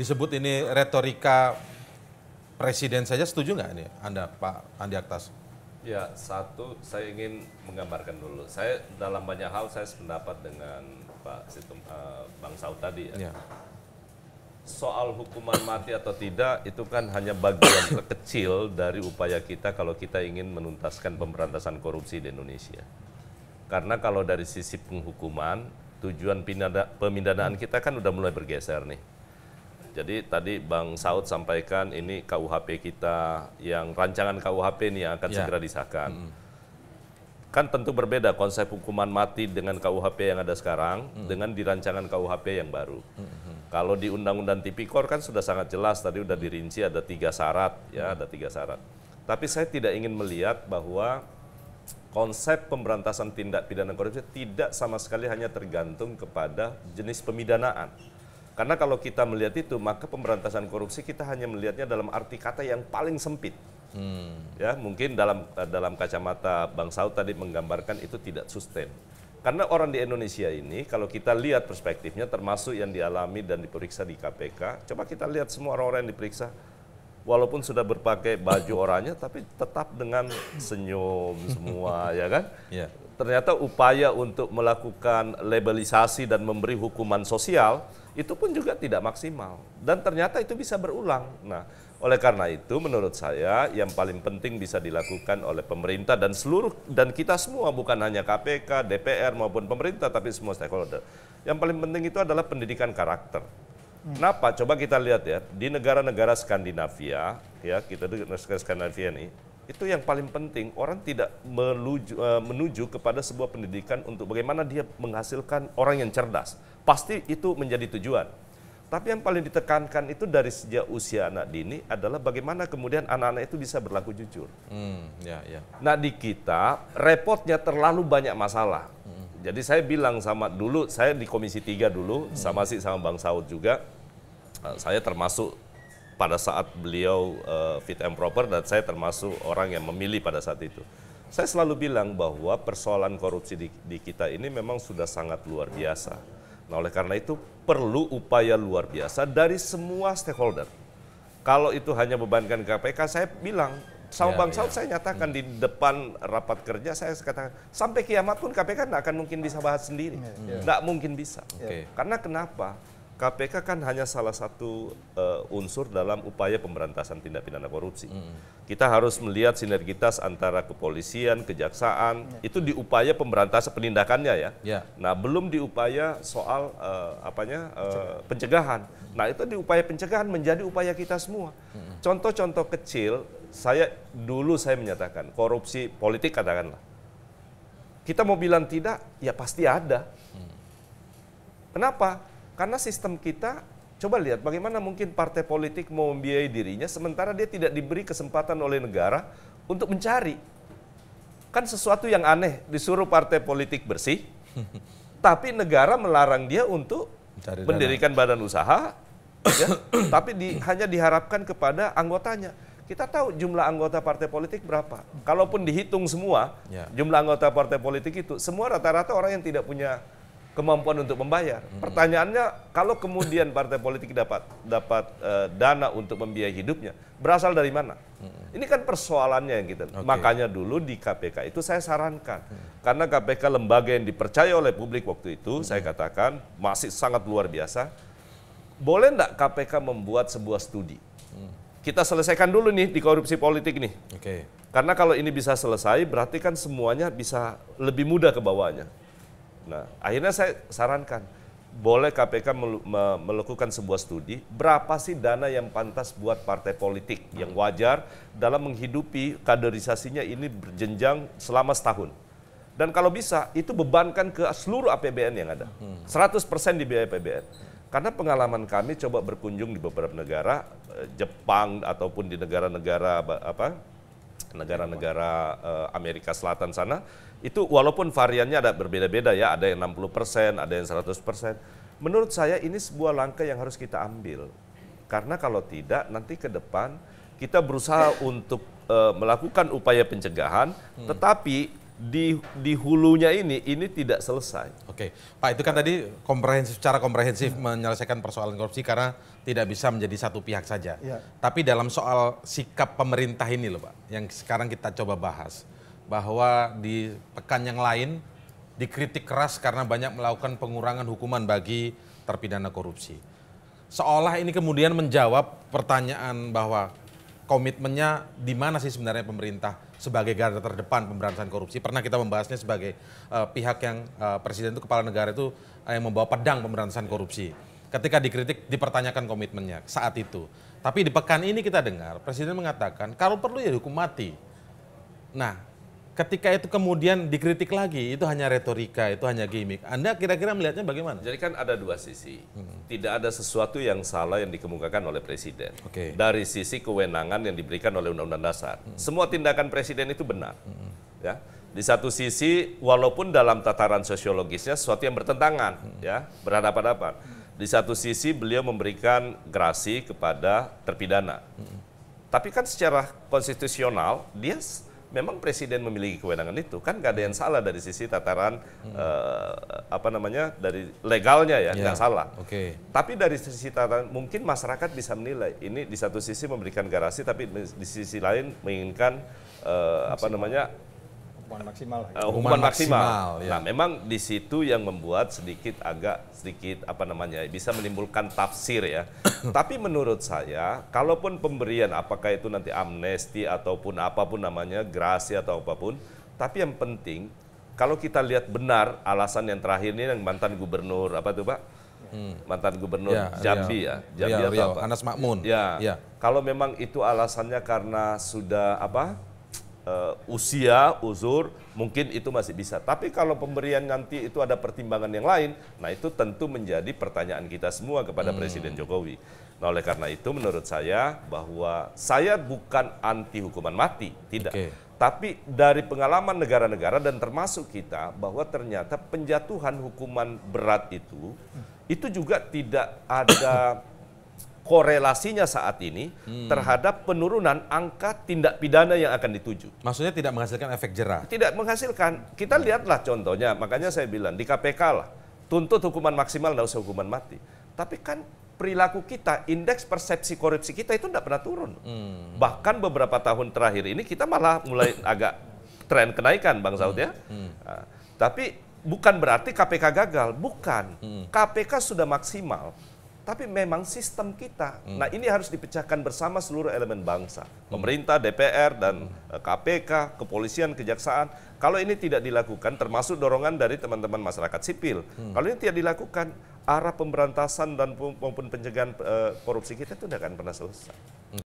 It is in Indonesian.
disebut ini retorika presiden saja setuju nggak ini Anda Pak Andi Aktas? Ya satu saya ingin menggambarkan dulu. Saya dalam banyak hal saya sependapat dengan Pak Situm, uh, Bang Saud tadi ya. ya. Soal hukuman mati atau tidak itu kan hanya bagian terkecil dari upaya kita kalau kita ingin menuntaskan pemberantasan korupsi di Indonesia. Karena kalau dari sisi penghukuman tujuan pemindanaan kita kan udah mulai bergeser nih jadi tadi Bang Saud sampaikan ini KUHP kita yang rancangan KUHP ini yang akan ya. segera disahkan. Mm -hmm. Kan tentu berbeda konsep hukuman mati dengan KUHP yang ada sekarang mm -hmm. dengan dirancangan KUHP yang baru. Mm -hmm. Kalau di Undang-Undang Tipikor kan sudah sangat jelas tadi sudah dirinci ada tiga syarat ya ada tiga syarat. Tapi saya tidak ingin melihat bahwa konsep pemberantasan tindak pidana korupsi tidak sama sekali hanya tergantung kepada jenis pemidanaan. Karena kalau kita melihat itu, maka pemberantasan korupsi kita hanya melihatnya dalam arti kata yang paling sempit. Hmm. Ya, mungkin dalam eh, dalam kacamata Bang Saud tadi menggambarkan itu tidak sustain. Karena orang di Indonesia ini, kalau kita lihat perspektifnya, termasuk yang dialami dan diperiksa di KPK, coba kita lihat semua orang-orang yang diperiksa, walaupun sudah berpakai baju orangnya, tapi tetap dengan senyum semua, ya kan? Yeah. Ternyata upaya untuk melakukan labelisasi dan memberi hukuman sosial itu pun juga tidak maksimal dan ternyata itu bisa berulang. Nah, oleh karena itu menurut saya yang paling penting bisa dilakukan oleh pemerintah dan seluruh dan kita semua bukan hanya KPK, DPR maupun pemerintah tapi semua stakeholder. Yang paling penting itu adalah pendidikan karakter. Hmm. Kenapa? Coba kita lihat ya di negara-negara Skandinavia ya kita di negara Skandinavia ini itu yang paling penting orang tidak menuju, eh, menuju kepada sebuah pendidikan untuk bagaimana dia menghasilkan orang yang cerdas pasti itu menjadi tujuan tapi yang paling ditekankan itu dari sejak usia anak dini adalah bagaimana kemudian anak-anak itu bisa berlaku jujur. Hmm, ya, ya. Nah di kita repotnya terlalu banyak masalah. Hmm. Jadi saya bilang sama dulu saya di Komisi 3 dulu hmm. sama sih sama Bang Saud juga eh, saya termasuk pada saat beliau uh, fit and proper dan saya termasuk orang yang memilih pada saat itu. Saya selalu bilang bahwa persoalan korupsi di, di kita ini memang sudah sangat luar biasa. Nah, oleh karena itu perlu upaya luar biasa dari semua stakeholder. Kalau itu hanya bebankan KPK, saya bilang sama ya, Bang ya. saya nyatakan hmm. di depan rapat kerja saya katakan sampai kiamat pun KPK tidak akan mungkin bisa bahas sendiri, tidak hmm. Ya. mungkin bisa. Okay. Karena kenapa? KPK kan hanya salah satu uh, unsur dalam upaya pemberantasan tindak pidana korupsi. Mm. Kita harus melihat sinergitas antara kepolisian, kejaksaan, ya. itu di upaya pemberantasan penindakannya ya. Yeah. Nah, belum di upaya soal uh, apanya uh, pencegahan. Mm. Nah, itu di upaya pencegahan menjadi upaya kita semua. Hmm. Contoh-contoh mm. kecil, saya dulu saya menyatakan korupsi politik katakanlah. Kita mau bilang tidak, ya pasti ada. Hmm. Kenapa? Karena sistem kita Coba lihat bagaimana mungkin partai politik mau membiayai dirinya sementara dia tidak diberi kesempatan oleh negara untuk mencari. Kan sesuatu yang aneh disuruh partai politik bersih, tapi negara melarang dia untuk Mencari mendirikan dana. badan usaha, ya, tapi di, hanya diharapkan kepada anggotanya. Kita tahu jumlah anggota partai politik berapa. Kalaupun dihitung semua, ya. jumlah anggota partai politik itu semua rata-rata orang yang tidak punya kemampuan untuk membayar. Hmm. Pertanyaannya, kalau kemudian partai politik dapat dapat uh, dana untuk membiayai hidupnya, berasal dari mana? Hmm. Ini kan persoalannya yang kita. Okay. Makanya dulu di KPK itu saya sarankan, hmm. karena KPK lembaga yang dipercaya oleh publik waktu itu, hmm. saya katakan masih sangat luar biasa. Boleh enggak KPK membuat sebuah studi? Hmm. Kita selesaikan dulu nih di korupsi politik nih. Okay. Karena kalau ini bisa selesai, berarti kan semuanya bisa lebih mudah ke bawahnya. Nah, akhirnya saya sarankan, boleh KPK melakukan sebuah studi, berapa sih dana yang pantas buat partai politik yang wajar dalam menghidupi kaderisasinya ini berjenjang selama setahun. Dan kalau bisa, itu bebankan ke seluruh APBN yang ada. 100% di biaya APBN. Karena pengalaman kami coba berkunjung di beberapa negara, eh, Jepang ataupun di negara-negara apa negara-negara uh, Amerika Selatan sana itu walaupun variannya ada berbeda-beda ya, ada yang 60%, ada yang 100%. Menurut saya ini sebuah langkah yang harus kita ambil. Karena kalau tidak nanti ke depan kita berusaha untuk uh, melakukan upaya pencegahan, hmm. tetapi di di hulunya ini ini tidak selesai. Oke, Pak itu kan tadi komprehensif secara komprehensif hmm. menyelesaikan persoalan korupsi karena tidak bisa menjadi satu pihak saja. Ya. Tapi dalam soal sikap pemerintah ini loh, Pak, yang sekarang kita coba bahas bahwa di pekan yang lain dikritik keras karena banyak melakukan pengurangan hukuman bagi terpidana korupsi. Seolah ini kemudian menjawab pertanyaan bahwa komitmennya di mana sih sebenarnya pemerintah sebagai garda terdepan pemberantasan korupsi. Pernah kita membahasnya sebagai uh, pihak yang uh, presiden itu kepala negara itu uh, yang membawa pedang pemberantasan korupsi. Ketika dikritik dipertanyakan komitmennya saat itu. Tapi di pekan ini kita dengar presiden mengatakan kalau perlu ya hukum mati. Nah, ketika itu kemudian dikritik lagi, itu hanya retorika, itu hanya gimmick. Anda kira-kira melihatnya bagaimana? Jadi kan ada dua sisi. Hmm. Tidak ada sesuatu yang salah yang dikemukakan oleh presiden. Okay. Dari sisi kewenangan yang diberikan oleh Undang-Undang Dasar. Hmm. Semua tindakan presiden itu benar. Hmm. Ya. Di satu sisi, walaupun dalam tataran sosiologisnya sesuatu yang bertentangan, hmm. ya, berhadapan-hadapan. Di satu sisi beliau memberikan grasi kepada terpidana. Hmm. Tapi kan secara konstitusional dia memang presiden memiliki kewenangan itu kan gak ada yang salah dari sisi tataran hmm. uh, apa namanya dari legalnya ya nggak yeah. salah. Oke. Okay. Tapi dari sisi tataran mungkin masyarakat bisa menilai ini di satu sisi memberikan garasi tapi di sisi lain menginginkan uh, apa namanya hukuman maksimal Uh, hukuman, hukuman maksimal. maksimal ya. ya. Nah, memang di situ yang membuat sedikit agak sedikit apa namanya bisa menimbulkan tafsir ya. Tapi menurut saya, kalaupun pemberian apakah itu nanti amnesti ataupun apapun namanya grasi atau apapun, tapi yang penting kalau kita lihat benar alasan yang terakhir ini yang mantan gubernur apa tuh pak? hmm. mantan gubernur ya, Jambi ya, Jambi ya, atau Rio. apa? Anas Makmun. Ya. ya. Kalau memang itu alasannya karena sudah apa? uh, usia, uzur, mungkin itu masih bisa. Tapi kalau pemberian nanti itu ada pertimbangan yang lain, nah itu tentu menjadi pertanyaan kita semua kepada hmm. Presiden Jokowi. Nah oleh karena itu menurut saya bahwa saya bukan anti hukuman mati, tidak. Okay. Tapi dari pengalaman negara-negara dan termasuk kita bahwa ternyata penjatuhan hukuman berat itu itu juga tidak ada korelasinya saat ini hmm. terhadap penurunan angka tindak pidana yang akan dituju. Maksudnya tidak menghasilkan efek jerah? Tidak menghasilkan. Kita hmm. lihatlah contohnya, makanya saya bilang di KPK lah, tuntut hukuman maksimal, tidak usah hukuman mati. Tapi kan perilaku kita, indeks persepsi korupsi kita itu tidak pernah turun. Hmm. Bahkan beberapa tahun terakhir ini kita malah mulai agak tren kenaikan, Bang Saud ya. Hmm. Hmm. Nah, tapi bukan berarti KPK gagal, bukan. Hmm. KPK sudah maksimal tapi memang sistem kita. Hmm. Nah, ini harus dipecahkan bersama seluruh elemen bangsa, hmm. pemerintah, DPR dan KPK, eh, kepolisian, kejaksaan. Kalau ini tidak dilakukan termasuk dorongan dari teman-teman masyarakat sipil. Hmm. Kalau ini tidak dilakukan, arah pemberantasan dan maupun pencegahan eh, korupsi kita itu tidak akan pernah selesai.